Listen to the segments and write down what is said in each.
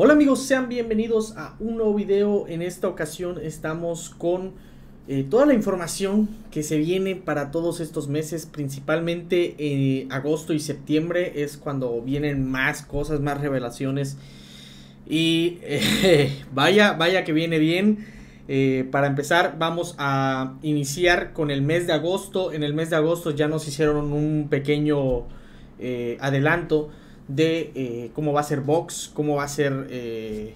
Hola amigos, sean bienvenidos a un nuevo video. En esta ocasión estamos con eh, toda la información que se viene para todos estos meses, principalmente en eh, agosto y septiembre es cuando vienen más cosas, más revelaciones. Y vaya, vaya que viene bien. Eh, para empezar, vamos a iniciar con el mes de agosto. En el mes de agosto ya nos hicieron un pequeño adelanto de eh, cómo va a ser Vox, cómo va a ser eh,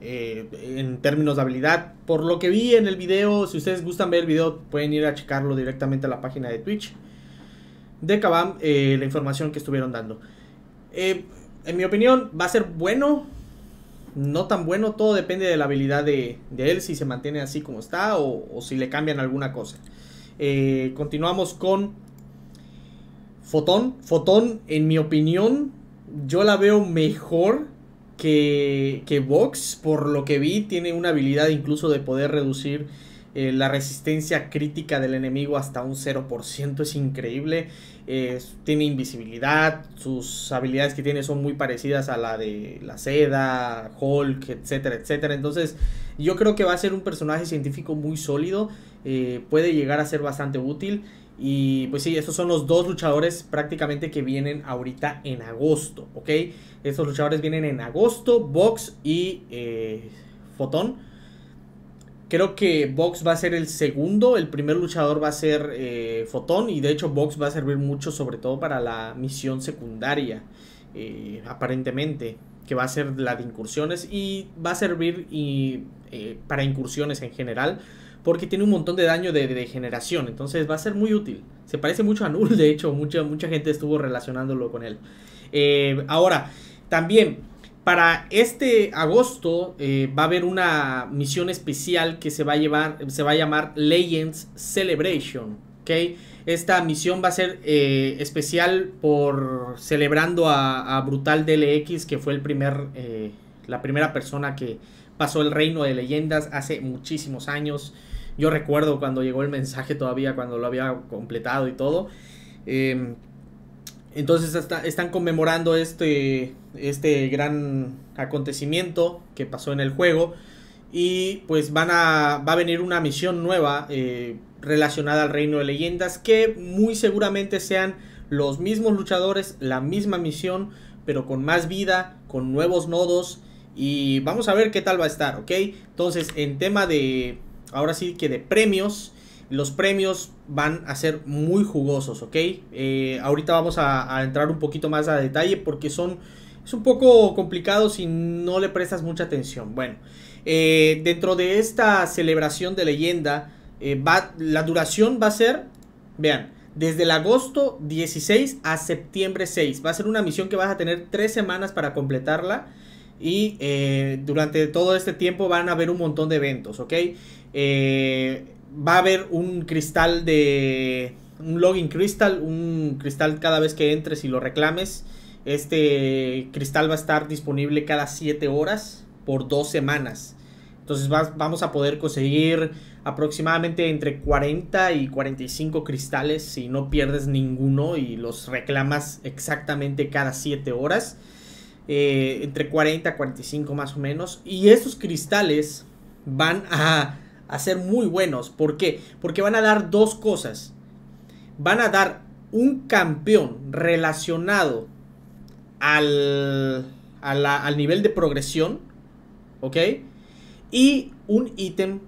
eh, en términos de habilidad. Por lo que vi en el video, si ustedes gustan ver el video, pueden ir a checarlo directamente a la página de Twitch de Kabam, la información que estuvieron dando. en mi opinión, va a ser bueno, no tan bueno, todo depende de la habilidad de, él, si se mantiene así como está o si le cambian alguna cosa. continuamos con Fotón. Fotón, en mi opinión, yo la veo mejor que, que Vox. Por lo que vi, tiene una habilidad incluso de poder reducir eh, la resistencia crítica del enemigo hasta un 0%. Es increíble. tiene invisibilidad. Sus habilidades que tiene son muy parecidas a la de la seda, Hulk, etcétera, etcétera. Entonces, yo creo que va a ser un personaje científico muy sólido. Eh, puede llegar a ser bastante útil. Y pues sí, estos son los dos luchadores prácticamente que vienen ahorita en agosto, ¿ok? Estos luchadores vienen en agosto, Vox y eh, Fotón. Creo que Vox va a ser el segundo, el primer luchador va a ser eh, Fotón y de hecho Vox va a servir mucho sobre todo para la misión secundaria, eh, aparentemente, que va a ser la de incursiones y va a servir y, para incursiones en general porque tiene un montón de daño de, degeneración, entonces va a ser muy útil. Se parece mucho a Null, de hecho, mucha, mucha gente estuvo relacionándolo con él. Eh, ahora, también, para este agosto eh, va a haber una misión especial que se va a, llevar, se va a llamar Legends Celebration, Esta misión va a ser eh, especial por celebrando a, a, Brutal DLX, que fue el primer, la primera persona que pasó el reino de leyendas hace muchísimos años. Yo recuerdo cuando llegó el mensaje todavía, cuando lo había completado y todo. Em, entonces están conmemorando este, este gran acontecimiento que pasó en el juego. Y pues van a, va a venir una misión nueva eh, relacionada al Reino de Leyendas que muy seguramente sean los mismos luchadores, la misma misión, pero con más vida, con nuevos nodos. Y vamos a ver qué tal va a estar, ¿ok? Entonces, en tema de, ahora sí que de premios. Los premios van a ser muy jugosos, ¿ok? Eh, ahorita vamos a, entrar un poquito más a detalle porque son es un poco complicado si no le prestas mucha atención. Bueno, eh, dentro de esta celebración de leyenda, eh, va, la duración va a ser, vean, desde el agosto 16 a septiembre 6. Va a ser una misión que vas a tener tres semanas para completarla. Y eh, durante todo este tiempo van a haber un montón de eventos, ¿ok? Eh, va a haber un cristal de... Un login cristal, un cristal cada vez que entres y lo reclames. Este cristal va a estar disponible cada 7 horas por 2 semanas. Entonces vamos a poder conseguir aproximadamente entre 40 y 45 cristales si no pierdes ninguno y los reclamas exactamente cada 7 horas. Eh, entre 40 a 45 más o menos. Y estos cristales van a, ser muy buenos. ¿Por qué? Porque van a dar dos cosas. Van a dar un campeón relacionado al, nivel de progresión, ¿ok? Y un ítem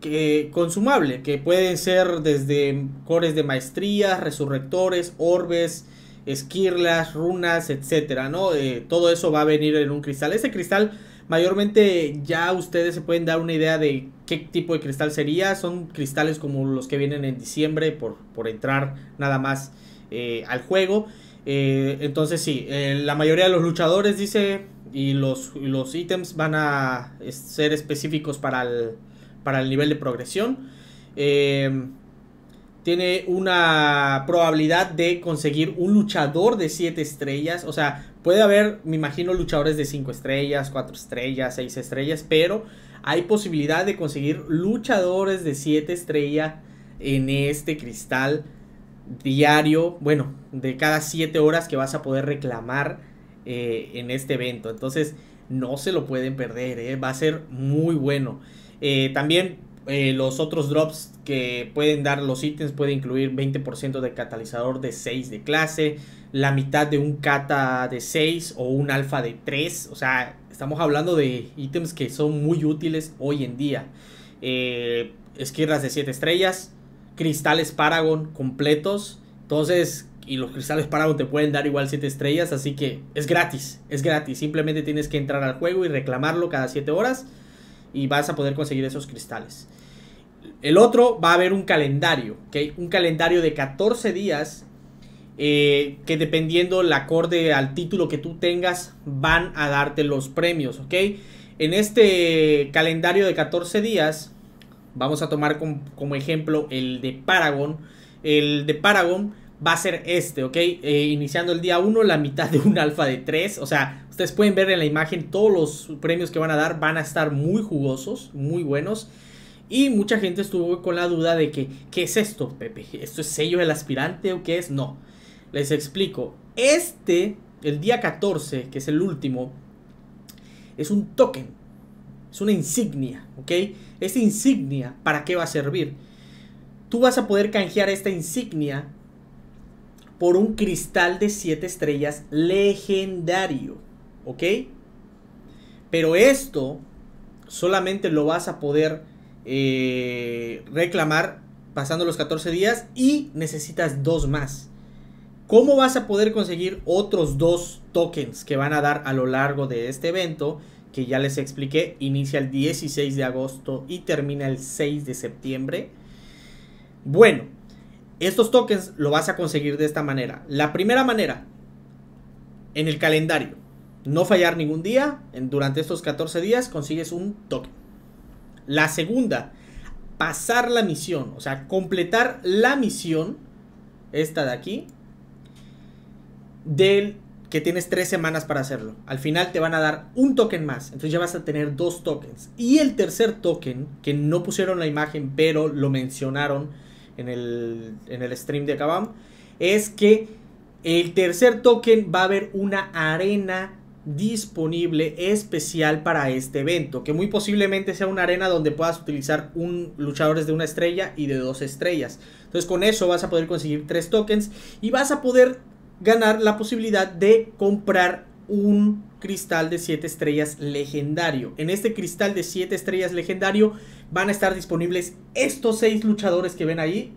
que, consumable, que pueden ser desde cores de maestría, resurrectores, orbes, esquirlas, runas, etcétera, ¿no? Eh, todo eso va a venir en un cristal. Ese cristal, mayormente ya ustedes se pueden dar una idea de qué tipo de cristal sería. Son cristales como los que vienen en diciembre por, por entrar nada más eh, al juego. Eh, entonces sí, la mayoría de los luchadores dice y los, los ítems van a ser específicos para el, para el nivel de progresión tiene una probabilidad de conseguir un luchador de 7 estrellas. O sea, puede haber, me imagino, luchadores de 5 estrellas, 4 estrellas, 6 estrellas, pero hay posibilidad de conseguir luchadores de 7 estrellas en este cristal diario, bueno, de cada 7 horas que vas a poder reclamar eh, en este evento. Entonces, no se lo pueden perder, eh, va a ser muy bueno. Eh, también eh, los otros drops que pueden dar los ítems pueden incluir 20% de catalizador de 6 de clase, la mitad de un cata de 6 o un alfa de 3. O sea, estamos hablando de ítems que son muy útiles hoy en día. Eh, esquirras de 7 estrellas, cristales Paragon completos. Entonces, y los cristales Paragon te pueden dar igual 7 estrellas, así que es gratis, es gratis. Simplemente tienes que entrar al juego y reclamarlo cada 7 horas y vas a poder conseguir esos cristales. El otro va a haber un calendario, Un calendario de 14 días eh, que dependiendo el acorde al título que tú tengas van a darte los premios, ¿ok? En este calendario de 14 días vamos a tomar como, como ejemplo el de Paragon. El de Paragon va a ser este, ¿ok? Eh, iniciando el día 1, la mitad de un alfa de 3. O sea, ustedes pueden ver en la imagen todos los premios que van a dar. Van a estar muy jugosos, muy buenos. Y mucha gente estuvo con la duda de que, ¿qué es esto, Pepe? ¿Esto es sello del aspirante o qué es? No. Les explico. Este, el día 14, que es el último, es un token. Es una insignia, ¿ok? Esta insignia, ¿para qué va a servir? Tú vas a poder canjear esta insignia por un cristal de 7 estrellas legendario. ¿Ok? Pero esto solamente lo vas a poder eh, reclamar pasando los 14 días y necesitas dos más. ¿Cómo vas a poder conseguir otros dos tokens que van a dar a lo largo de este evento? Que ya les expliqué, inicia el 16 de agosto y termina el 6 de septiembre. Bueno, estos tokens lo vas a conseguir de esta manera. La primera manera, en el calendario. No fallar ningún día. durante estos 14 días consigues un token. La segunda, pasar la misión. O sea, completar la misión. Esta de aquí. Del que tienes tres semanas para hacerlo. Al final te van a dar un token más. Entonces ya vas a tener dos tokens. Y el tercer token, que no pusieron la imagen, pero lo mencionaron en el, stream de Kabam, es que el tercer token va a haber una arena disponible especial para este evento, que muy posiblemente sea una arena donde puedas utilizar un luchadores de una estrella y de dos estrellas. Entonces con eso vas a poder conseguir tres tokens y vas a poder ganar la posibilidad de comprar un cristal de 7 estrellas legendario. En este cristal de 7 estrellas legendario van a estar disponibles estos 6 luchadores que ven ahí.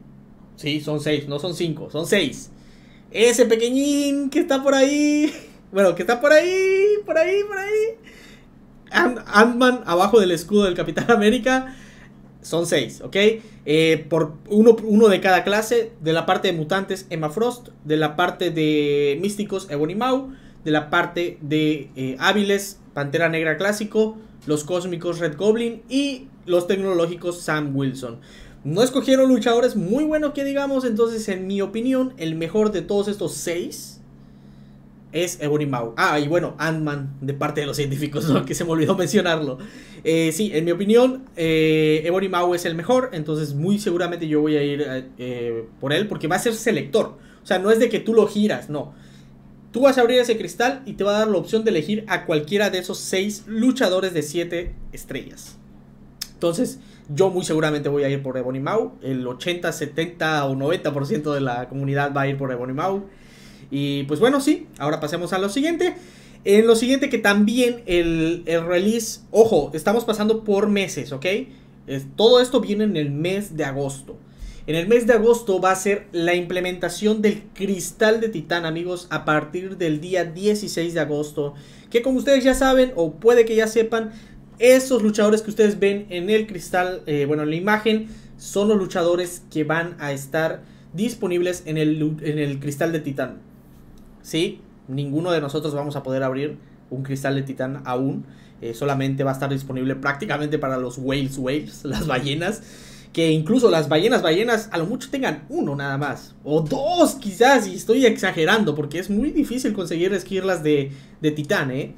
Sí, son 6, no son 5, son 6. Ese pequeñín que está por ahí. Bueno, que está por ahí, por ahí, por ahí. Ant-Man abajo del escudo del Capitán América. Son 6, ¿ok? Eh, por uno, uno, de cada clase. De la parte de mutantes, Emma Frost. De la parte de místicos, Ebony Maw de la parte de hábiles, eh, Pantera Negra Clásico, los cósmicos Red Goblin y los tecnológicos Sam Wilson. No escogieron luchadores muy buenos que digamos, entonces en mi opinión el mejor de todos estos seis es Ebony Ah, y bueno, Ant-Man de parte de los científicos, que se me olvidó mencionarlo. Eh, sí, en mi opinión eh, Ebony Ebony es el mejor, entonces muy seguramente yo voy a ir por él porque va a ser selector. O sea, no es de que tú lo giras, no. Tú vas a abrir ese cristal y te va a dar la opción de elegir a cualquiera de esos 6 luchadores de 7 estrellas. Entonces, yo muy seguramente voy a ir por Ebony Mau. El 80, 70 o 90% de la comunidad va a ir por Ebony Mau. Y pues bueno, sí, ahora pasemos a lo siguiente. En lo siguiente que también el, release, ojo, estamos pasando por meses, ¿ok? todo esto viene en el mes de agosto. En el mes de agosto va a ser la implementación del cristal de titán, amigos, a partir del día 16 de agosto. Que como ustedes ya saben, o puede que ya sepan, esos luchadores que ustedes ven en el cristal, eh, bueno, en la imagen, son los luchadores que van a estar disponibles en el, en el cristal de titán. ¿Sí? Ninguno de nosotros vamos a poder abrir un cristal de titán aún. Eh, solamente va a estar disponible prácticamente para los whales, whales, las ballenas que incluso las ballenas, ballenas, a lo mucho tengan uno nada más. O dos quizás, y estoy exagerando, porque es muy difícil conseguir esquirlas de, titán, ¿eh?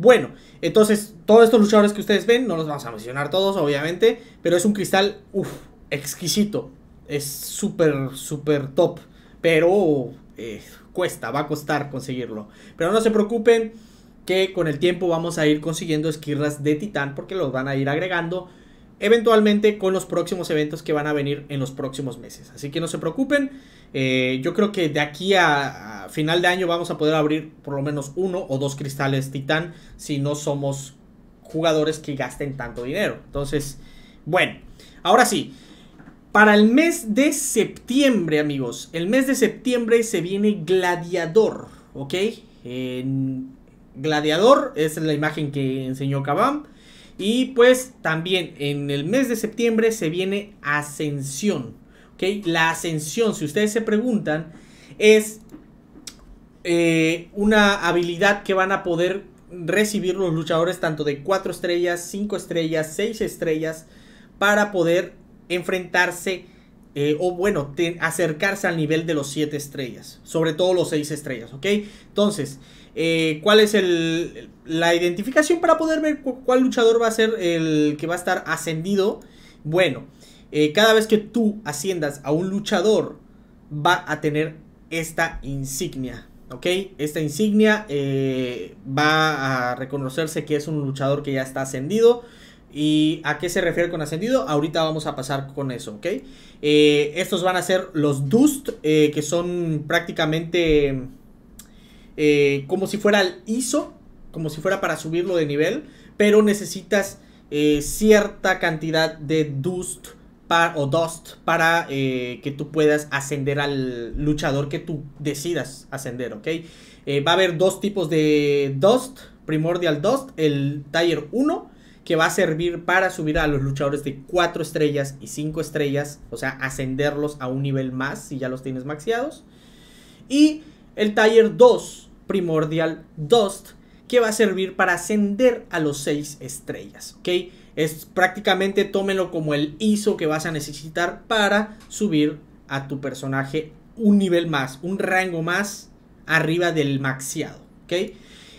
Bueno, entonces, todos estos luchadores que ustedes ven, no los vamos a mencionar todos, obviamente, pero es un cristal, uff, exquisito. Es súper, súper top, pero eh, cuesta, va a costar conseguirlo. Pero no se preocupen que con el tiempo vamos a ir consiguiendo esquirlas de titán porque los van a ir agregando eventualmente con los próximos eventos que van a venir en los próximos meses. Así que no se preocupen, eh, yo creo que de aquí a, final de año vamos a poder abrir por lo menos uno o dos cristales titán si no somos jugadores que gasten tanto dinero. Entonces, bueno, ahora sí. Para el mes de septiembre, amigos, el mes de septiembre se viene Gladiador, ¿ok? Gladiador es la imagen que enseñó Kabam. Y pues también en el mes de septiembre se viene Ascensión. ¿ok? La Ascensión, si ustedes se preguntan, es eh, una habilidad que van a poder recibir los luchadores tanto de 4 estrellas, 5 estrellas, 6 estrellas para poder enfrentarse eh, o bueno, acercarse al nivel de los 7 estrellas, sobre todo los 6 estrellas, ¿ok? Entonces, eh, cuál es el, la identificación para poder ver cuál luchador va a ser el que va a estar ascendido. Bueno, eh, cada vez que tú asciendas a un luchador va a tener esta insignia. ¿Ok? Esta insignia eh, va a reconocerse que es un luchador que ya está ascendido. ¿Y a qué se refiere con ascendido? Ahorita vamos a pasar con eso, ¿ok? estos van a ser los Dust, que son prácticamente eh, como si fuera el ISO, como si fuera para subirlo de nivel, pero necesitas eh, cierta cantidad de dust o dust para eh, que tú puedas ascender al luchador que tú decidas ascender, ¿ok? va a haber dos tipos de dust, primordial dust, el taller 1 que va a servir para subir a los luchadores de 4 estrellas y 5 estrellas, o sea, ascenderlos a un nivel más si ya los tienes maxiados. Y el taller 2, Primordial Dust, que va a servir para ascender a los 6 estrellas, ¿ok? Es prácticamente tómelo como el ISO que vas a necesitar para subir a tu personaje un nivel más, un rango más arriba del maxiado, ¿ok?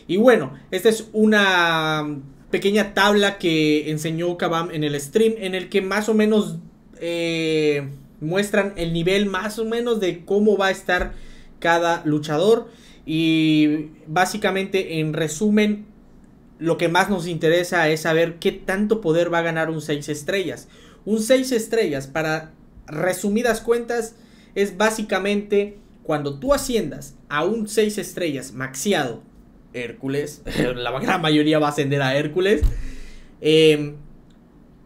Y bueno, esta es una pequeña tabla que enseñó Kabam en el stream, en el que más o menos eh, muestran el nivel más o menos de cómo va a estar cada luchador. Y básicamente, en resumen, lo que más nos interesa es saber qué tanto poder va a ganar un 6 estrellas. Un 6 estrellas, para resumidas cuentas, es básicamente cuando tú asciendas a un 6 estrellas maxiado, Hércules, la gran mayoría va a ascender a Hércules, em,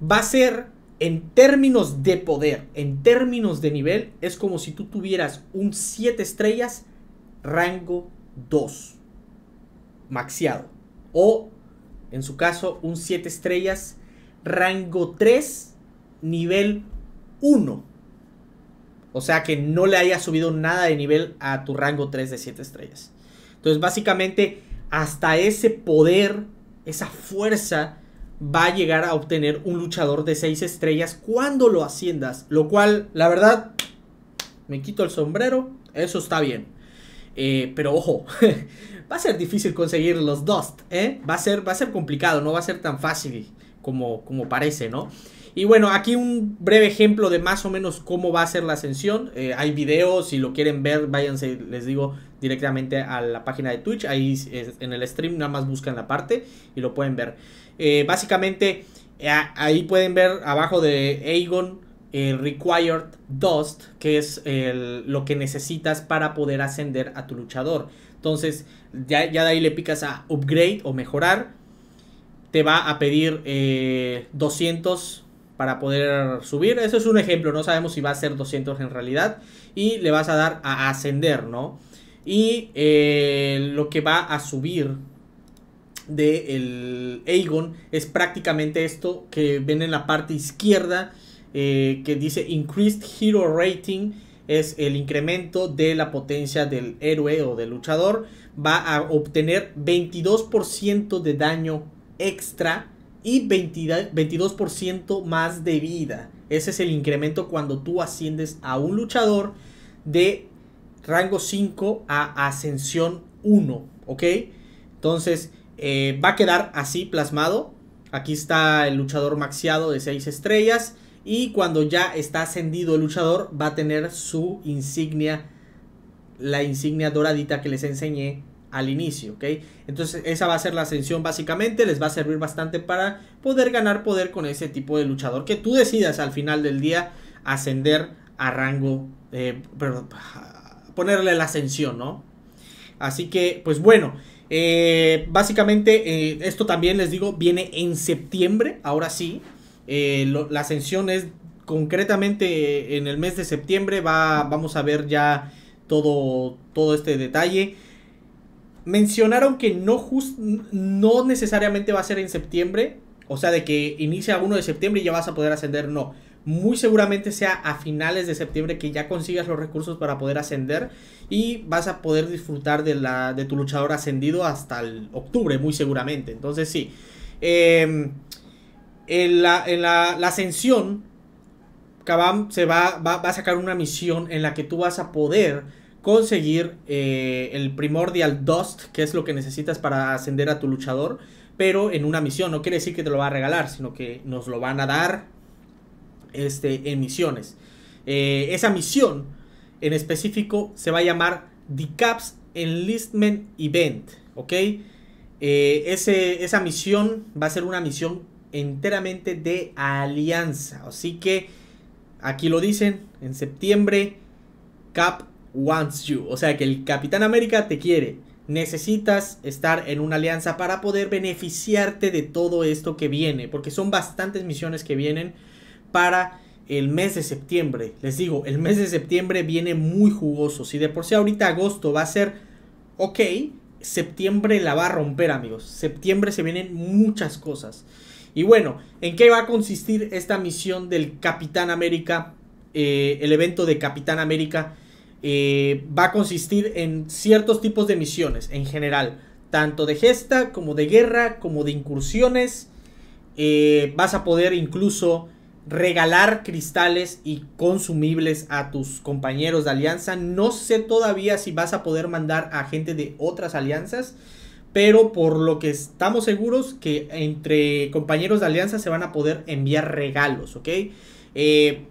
va a ser en términos de poder, en términos de nivel, es como si tú tuvieras un 7 estrellas rango 2, maxiado. O, en su caso, un 7 estrellas rango 3, nivel 1. O sea que no le haya subido nada de nivel a tu rango 3 de 7 estrellas. Entonces, básicamente, hasta ese poder, esa fuerza va a llegar a obtener un luchador de 6 estrellas cuando lo asciendas. Lo cual, la verdad, me quito el sombrero, eso está bien. Eh, pero ojo, va a ser difícil conseguir los Dust, ¿eh? Va a ser, va a ser complicado, no va a ser tan fácil como, como parece, ¿no? Y bueno, aquí un breve ejemplo de más o menos cómo va a ser la ascensión. Eh, hay videos, si lo quieren ver, váyanse, les digo, directamente a la página de Twitch. Ahí en el stream nada más buscan la parte y lo pueden ver. Eh, básicamente, eh, ahí pueden ver abajo de Aegon el Required Dust, que es lo que necesitas para poder ascender a tu luchador. Entonces, ya, de ahí le picas a upgrade o mejorar. Te va a pedir 200 eh, para poder subir. Eso es un ejemplo, no sabemos si va a ser 200 en realidad. Y le vas a dar a ascender, ¿no? Y lo que va a subir de el Aegon es prácticamente esto que ven en la parte izquierda eh, que dice Increased Hero Rating es el incremento de la potencia del héroe o del luchador va a obtener 22% de daño extra y 22% más de vida. Ese es el incremento cuando tú asciendes a un luchador de rango 5 a ascensión 1, ¿ok? Entonces, eh, va a quedar así plasmado. Aquí está el luchador maxiado de 6 estrellas. Y cuando ya está ascendido el luchador, va a tener su insignia, la insignia doradita que les enseñé al inicio, Entonces esa va a ser la ascensión básicamente, les va a servir bastante para poder ganar poder con ese tipo de luchador que tú decidas al final del día ascender a rango, eh, ponerle la ascensión, ¿no? Así que, pues bueno, eh, básicamente, eh, esto también les digo, viene en septiembre, ahora sí. Eh, la ascensión es concretamente en el mes de septiembre. Va, vamos a ver ya todo, todo este detalle. Mencionaron que no, no necesariamente va a ser en septiembre. O sea, de que inicia 1 de septiembre y ya vas a poder ascender. No muy seguramente sea a finales de septiembre que ya consigas los recursos para poder ascender y vas a poder disfrutar de, la, de tu luchador ascendido hasta el octubre, muy seguramente. Entonces sí, em, en, la, ascensión, Kabam se va, va, a sacar una misión en la que tú vas a poder conseguir eh, el primordial dust, que es lo que necesitas para ascender a tu luchador. Pero en una misión, no quiere decir que te lo va a regalar, sino que nos lo van a dar este, en misiones. Eh, esa misión en específico se va a llamar The Caps Enlistment Event, ¿ok? Eh, ese, esa misión va a ser una misión enteramente de alianza. Así que aquí lo dicen, en septiembre Cap wants you. O sea que el Capitán América te quiere. Necesitas estar en una alianza para poder beneficiarte de todo esto que viene. Porque son bastantes misiones que vienen para el mes de septiembre. Les digo, el mes de septiembre viene muy jugoso. Si de por sí ahorita agosto va a ser ok, septiembre la va a romper, amigos. Septiembre se vienen muchas cosas. Y bueno, ¿en qué va a consistir esta misión del Capitán América? Eh, el evento de Capitán América eh, va a consistir en ciertos tipos de misiones en general. Tanto de gesta como de guerra, como de incursiones. Eh, vas a poder incluso regalar cristales y consumibles a tus compañeros de alianza. No sé todavía si vas a poder mandar a gente de otras alianzas, pero por lo que estamos seguros que entre compañeros de alianza se van a poder enviar regalos, ¿ok? Eh,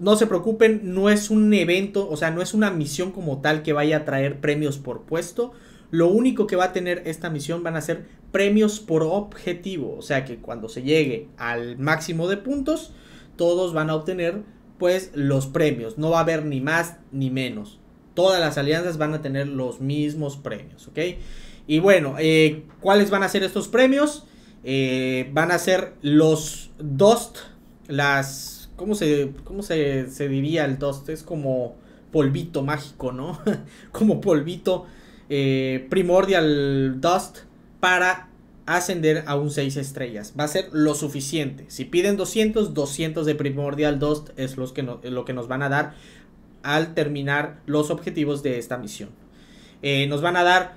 no se preocupen, no es un evento, o sea, no es una misión como tal que vaya a traer premios por puesto. Lo único que va a tener esta misión van a ser premios por objetivo, o sea que cuando se llegue al máximo de puntos, todos van a obtener pues los premios. No va a haber ni más ni menos. Todas las alianzas van a tener los mismos premios, ¿ok? Y bueno, eh, ¿cuáles van a ser estos premios? Eh, van a ser los Dust, las... ¿Cómo se, se, diría el Dust? Es como polvito mágico, ¿no? como polvito eh, Primordial Dust para ascender a un 6 estrellas. Va a ser lo suficiente. Si piden 200, 200 de Primordial Dust es los que lo que nos van a dar al terminar los objetivos de esta misión. Eh, nos van a dar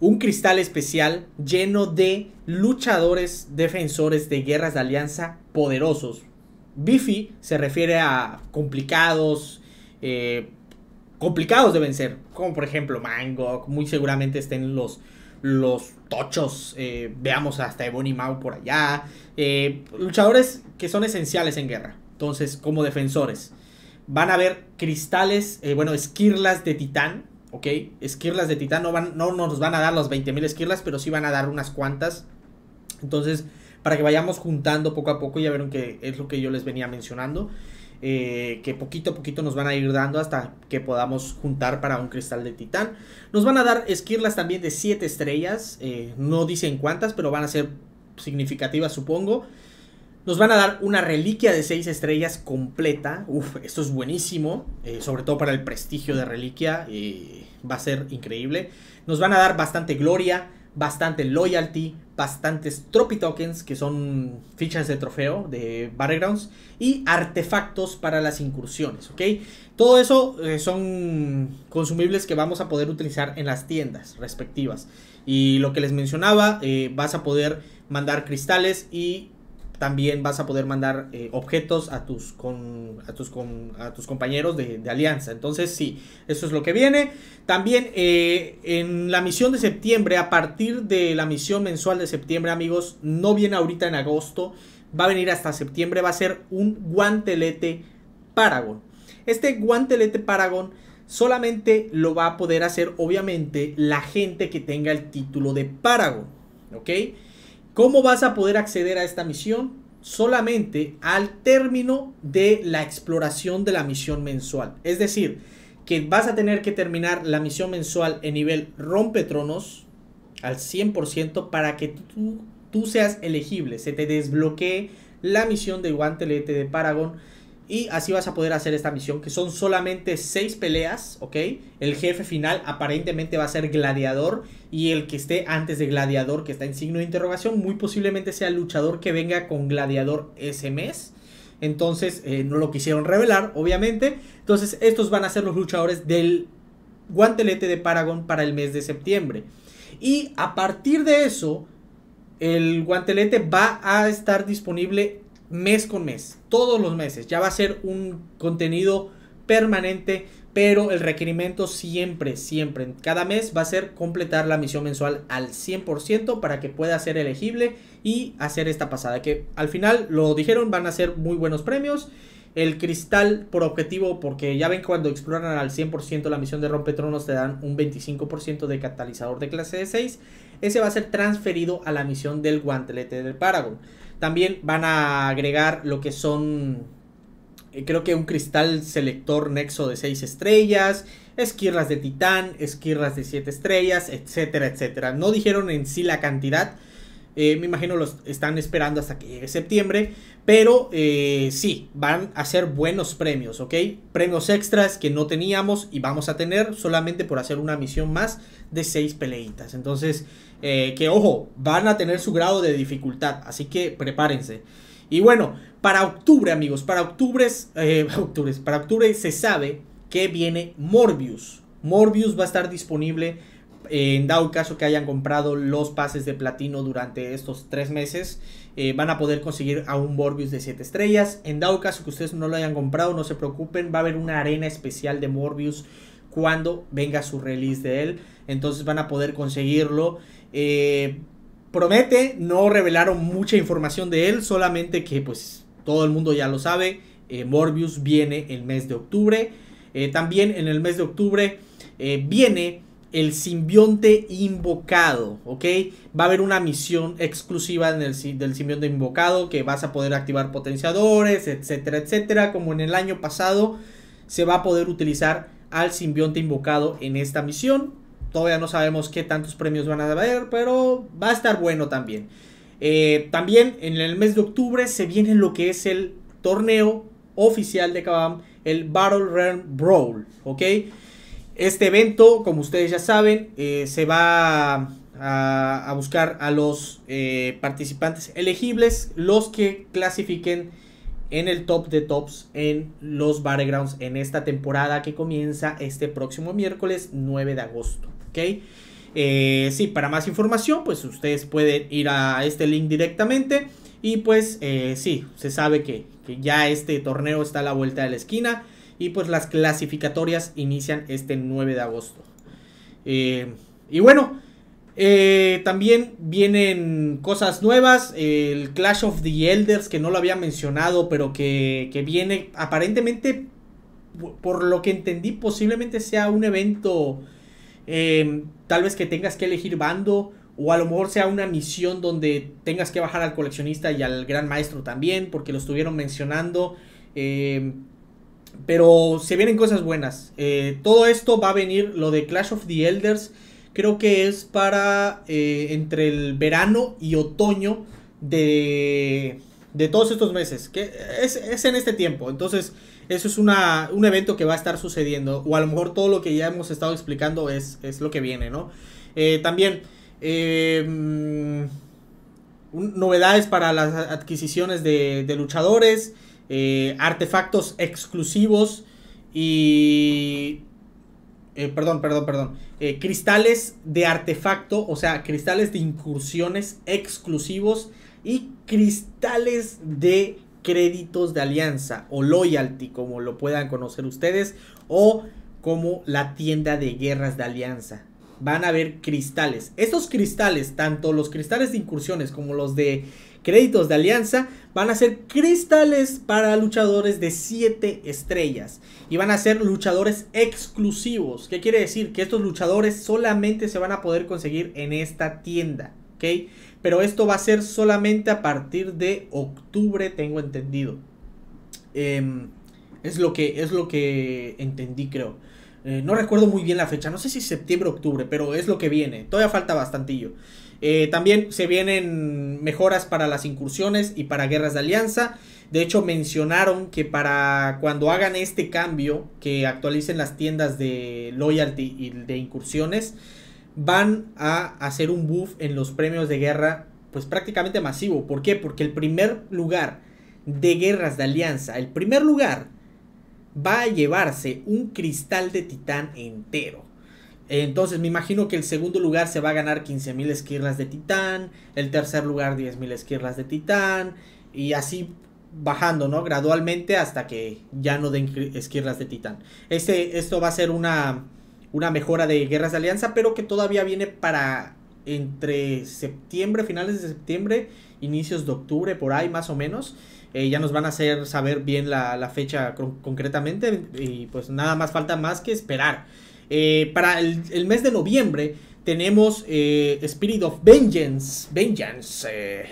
un cristal especial lleno de luchadores defensores de guerras de alianza poderosos. Biffy se refiere a complicados, eh, complicados deben ser. como por ejemplo Mango, muy seguramente estén los, los tochos, eh, veamos hasta Ebony Mao por allá, eh, luchadores que son esenciales en guerra, entonces como defensores. Van a ver cristales, eh, bueno, esquirlas de titán, ¿ok? Esquirlas de titán, no, van, no nos van a dar las 20.000 esquirlas, pero sí van a dar unas cuantas. Entonces, para que vayamos juntando poco a poco, ya vieron que es lo que yo les venía mencionando. Eh, que poquito a poquito nos van a ir dando hasta que podamos juntar para un cristal de titán. Nos van a dar esquirlas también de 7 estrellas, eh, no dicen cuántas, pero van a ser significativas supongo. Nos van a dar una reliquia de 6 estrellas completa. Uf, esto es buenísimo. Eh, sobre todo para el prestigio de reliquia. va a ser increíble. Nos van a dar bastante gloria, bastante loyalty, bastantes tropi Tokens, que son fichas de trofeo de Battlegrounds, y artefactos para las incursiones, ¿ok? Todo eso eh, son consumibles que vamos a poder utilizar en las tiendas respectivas. Y lo que les mencionaba, eh, vas a poder mandar cristales y también vas a poder mandar eh, objetos a tus, con, a, tus a tus compañeros de, alianza. Entonces sí, eso es lo que viene. También eh, en la misión de septiembre, a partir de la misión mensual de septiembre, amigos, no viene ahorita en agosto. Va a venir hasta septiembre. Va a ser un guantelete Paragon. Este guantelete Paragon solamente lo va a poder hacer obviamente la gente que tenga el título de Paragon. ¿Ok? ¿Cómo vas a poder acceder a esta misión? Solamente al término de la exploración de la misión mensual. Es decir, que vas a tener que terminar la misión mensual en nivel rompetronos al 100% para que tú, tú seas elegible, se te desbloquee la misión de guantelete de Paragon y así vas a poder hacer esta misión, que son solamente 6 peleas, ¿ok? El jefe final aparentemente va a ser gladiador y el que esté antes de gladiador, que está en signo de interrogación, muy posiblemente sea el luchador que venga con gladiador ese mes. Entonces, eh, no lo quisieron revelar, obviamente. Entonces, estos van a ser los luchadores del guantelete de Paragon para el mes de septiembre. Y a partir de eso, el guantelete va a estar disponible mes con mes, todos los meses. Ya va a ser un contenido permanente, pero el requerimiento siempre, siempre, cada mes va a ser completar la misión mensual al 100% para que pueda ser elegible y hacer esta pasada. Que al final, lo dijeron, van a ser muy buenos premios. El cristal por objetivo, porque ya ven cuando exploran al 100% la misión de tronos te dan un 25% de catalizador de clase de 6. Ese va a ser transferido a la misión del guantelete del Paragon. También van a agregar lo que son, eh, creo que un cristal selector nexo de 6 estrellas, esquirlas de titán, esquirlas de 7 estrellas, etcétera, etcétera. No dijeron en sí la cantidad. Eh, me imagino los están esperando hasta que llegue septiembre. Pero eh, sí, van a ser buenos premios, ¿ok? Premios extras que no teníamos y vamos a tener solamente por hacer una misión más de 6 peleitas. Entonces, eh, que ojo, van a tener su grado de dificultad, así que prepárense. Y bueno, para octubre, amigos, para octubre, eh, para octubre se sabe que viene Morbius. Morbius va a estar disponible eh, en dado caso que hayan comprado los pases de platino durante estos tres meses. van a poder conseguir a un Morbius de 7 estrellas. En dado caso que ustedes no lo hayan comprado, no se preocupen, va a haber una arena especial de Morbius cuando venga su release de él. Entonces van a poder conseguirlo. Eh, promete, no revelaron mucha información de él, solamente que pues todo el mundo ya lo sabe, eh, Morbius viene el mes de octubre. Eh, también en el mes de octubre viene el simbionte invocado, ¿ok? Va a haber una misión exclusiva en el, del simbionte invocado que vas a poder activar potenciadores, etcétera, etcétera. Como en el año pasado, se va a poder utilizar al simbionte invocado en esta misión. Todavía no sabemos qué tantos premios van a haber, pero va a estar bueno también. Eh, también en el mes de octubre se viene lo que es el torneo oficial de Kabam, el Battle Run Brawl, Este evento, como ustedes ya saben, eh, se va a, buscar a los eh, participantes elegibles, los que clasifiquen en el top de tops en los Battlegrounds en esta temporada que comienza este próximo miércoles 9 de agosto. Eh, sí, para más información, pues ustedes pueden ir a este link directamente. Y pues eh, sí, se sabe que, ya este torneo está a la vuelta de la esquina. Y pues las clasificatorias inician este 9 de agosto. Eh, y bueno, también vienen cosas nuevas. el Clash of the Elders, que no lo había mencionado, pero que, que, viene aparentemente, por lo que entendí, posiblemente sea un evento Em, tal vez que tengas que elegir bando o a lo mejor sea una misión donde tengas que bajar al coleccionista y al gran maestro también, porque lo estuvieron mencionando. Em, pero se vienen cosas buenas. Eh, todo esto va a venir, lo de Clash of the Elders, creo que es para eh, entre el verano y otoño de, de todos estos meses, que es, es en este tiempo. Entonces, eso es un evento que va a estar sucediendo, o a lo mejor todo lo que ya hemos estado explicando es, es lo que viene, ¿no? Eh, también, em, novedades para las adquisiciones de, luchadores, eh, artefactos exclusivos y... Eh, perdón, perdón, perdón. cristales de artefacto, o sea, cristales de incursiones exclusivos y cristales de créditos de alianza o loyalty, como lo puedan conocer ustedes, o como la tienda de guerras de alianza. Van a haber cristales. Estos cristales, tanto los cristales de incursiones como los de créditos de alianza, van a ser cristales para luchadores de 7 estrellas. Y van a ser luchadores exclusivos. ¿Qué quiere decir? Que estos luchadores solamente se van a poder conseguir en esta tienda. Pero esto va a ser solamente a partir de octubre, tengo entendido. Em, es, lo que, es lo que entendí, creo. Eh, no recuerdo muy bien la fecha, no sé si septiembre o octubre, pero es lo que viene. Todavía falta bastantillo. Eh, también se vienen mejoras para las incursiones y para guerras de alianza. De hecho, mencionaron que para cuando hagan este cambio, que actualicen las tiendas de loyalty y de incursiones, van a hacer un buff en los premios de guerra, pues prácticamente masivo. ¿Por qué? Porque el primer lugar de guerras de alianza, el primer lugar va a llevarse un cristal de titán entero. Entonces me imagino que el segundo lugar se va a ganar 15.000 esquirlas de titán, el tercer lugar 10.000 esquirlas de titán y así bajando, ¿no? Gradualmente hasta que ya no den esquirlas de titán. Este, esto va a ser una, una mejora de Guerras de Alianza, pero que todavía viene para entre septiembre, finales de septiembre, inicios de octubre, por ahí más o menos. Eh, ya nos van a hacer saber bien la, fecha concretamente y pues nada más falta más que esperar. Eh, para el, mes de noviembre tenemos eh, Spirit of Vengeance, Vengeance,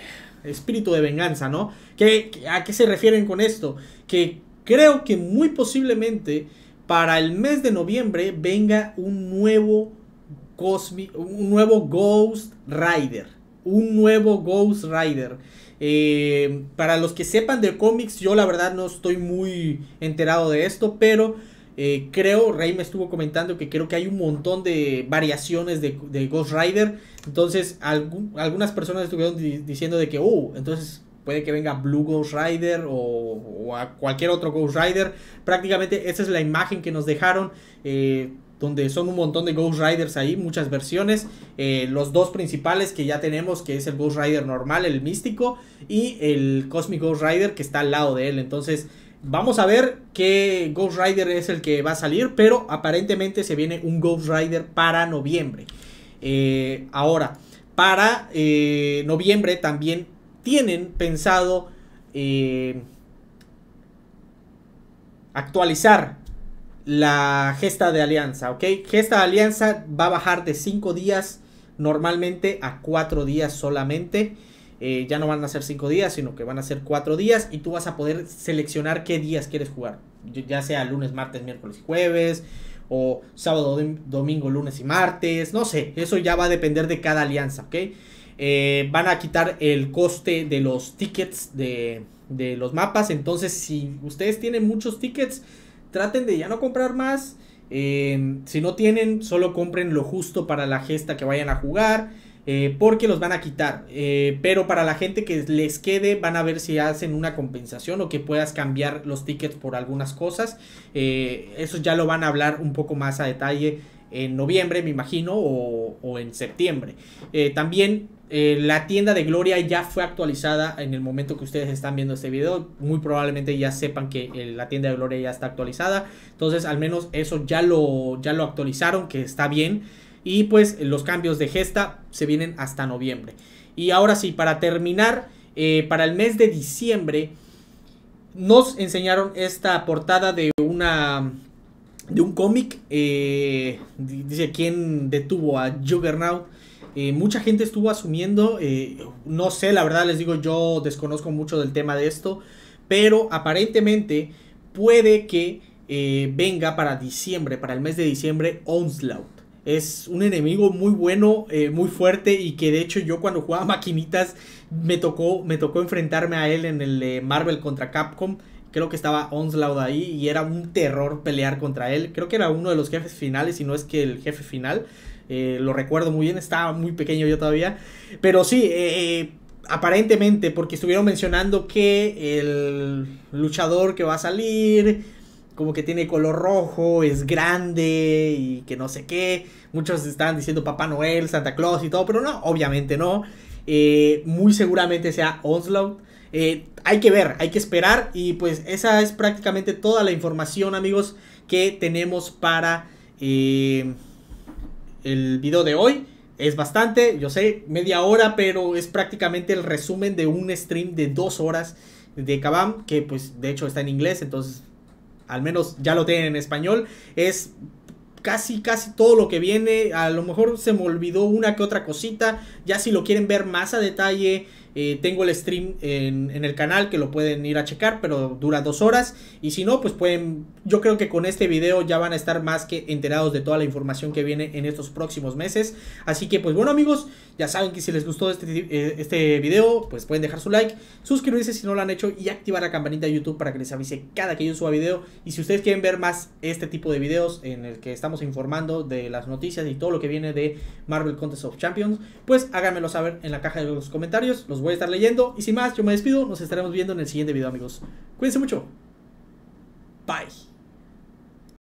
espíritu de venganza, ¿no? ¿Qué, ¿A qué se refieren con esto? Que creo que muy posiblemente para el mes de noviembre venga un nuevo un nuevo Ghost Rider. Un nuevo Ghost Rider. Eh, para los que sepan de cómics, yo la verdad no estoy muy enterado de esto, pero eh, creo, Rey me estuvo comentando que creo que hay un montón de variaciones de, Ghost Rider. Entonces, algunas personas estuvieron diciendo de que, oh, entonces puede que venga Blue Ghost Rider o, a cualquier otro Ghost Rider. Prácticamente esa es la imagen que nos dejaron. Eh, donde son un montón de Ghost Riders ahí, muchas versiones. Eh, los dos principales que ya tenemos, que es el Ghost Rider normal, el místico, y el Cosmic Ghost Rider que está al lado de él. Entonces, vamos a ver qué Ghost Rider es el que va a salir, pero aparentemente se viene un Ghost Rider para noviembre. Eh, ahora, para noviembre también tienen pensado eh, actualizar la gesta de alianza, ¿ok? Gesta de alianza va a bajar de 5 días normalmente a 4 días solamente. Eh, ya no van a ser 5 días, sino que van a ser 4 días y tú vas a poder seleccionar qué días quieres jugar. Ya sea lunes, martes, miércoles y jueves, o sábado, domingo, lunes y martes, no sé, eso ya va a depender de cada alianza, ¿ok? Eh, van a quitar el coste de los tickets de, los mapas. Entonces, si ustedes tienen muchos tickets, traten de ya no comprar más. Eh, si no tienen, solo compren lo justo para la gesta que vayan a jugar. Eh, porque los van a quitar. pero para la gente que les quede, van a ver si hacen una compensación o que puedas cambiar los tickets por algunas cosas. eso ya lo van a hablar un poco más a detalle en noviembre, me imagino, o, en septiembre. Eh, también eh, la tienda de Gloria ya fue actualizada en el momento que ustedes están viendo este video. Muy probablemente ya sepan que eh, la tienda de Gloria ya está actualizada. Entonces, al menos eso ya lo, ya lo actualizaron, que está bien. Y pues los cambios de gesta se vienen hasta noviembre. Y ahora sí, para terminar, para el mes de diciembre nos enseñaron esta portada de una de un cómic. Eh, dice quién detuvo a Juggernaut. Eh, mucha gente estuvo asumiendo, eh, no sé, la verdad les digo, yo desconozco mucho del tema de esto, pero aparentemente puede que venga para diciembre, para el mes de diciembre, Onslaught. Es un enemigo muy bueno, muy fuerte y que de hecho yo cuando jugaba maquinitas me tocó, me tocó enfrentarme a él en el Marvel contra Capcom. Creo que estaba Onslaught ahí y era un terror pelear contra él. Creo que era uno de los jefes finales, Y no es que el jefe final. Eh, lo recuerdo muy bien, estaba muy pequeño yo todavía. Pero sí, eh, eh, aparentemente, porque estuvieron mencionando que el luchador que va a salir, como que tiene color rojo, es grande y que no sé qué. Muchos estaban diciendo Papá Noel, Santa Claus y todo, pero no, obviamente no. muy seguramente sea Onslaught. Eh, hay que ver, hay que esperar y pues esa es prácticamente toda la información amigos que tenemos para eh, el video de hoy. Es bastante, yo sé, media hora, pero es prácticamente el resumen de un stream de dos horas de Kabam, que pues de hecho está en inglés, entonces al menos ya lo tienen en español. Es casi, casi todo lo que viene. A lo mejor se me olvidó una que otra cosita. Ya si lo quieren ver más a detalle, eh, tengo el stream en, el canal que lo pueden ir a checar, pero dura dos horas. Y si no, pues pueden, yo creo que con este video ya van a estar más que enterados de toda la información que viene en estos próximos meses. Así que pues bueno amigos, ya saben que si les gustó este, eh, este video, pues pueden dejar su like, suscribirse si no lo han hecho y activar la campanita de YouTube para que les avise cada que yo suba video. Y si ustedes quieren ver más este tipo de videos en el que estamos informando de las noticias y todo lo que viene de Marvel Contest of Champions, pues háganmelo saber en la caja de los comentarios. Los voy a estar leyendo. Y sin más, yo me despido. Nos estaremos viendo en el siguiente video, amigos. Cuídense mucho. Bye.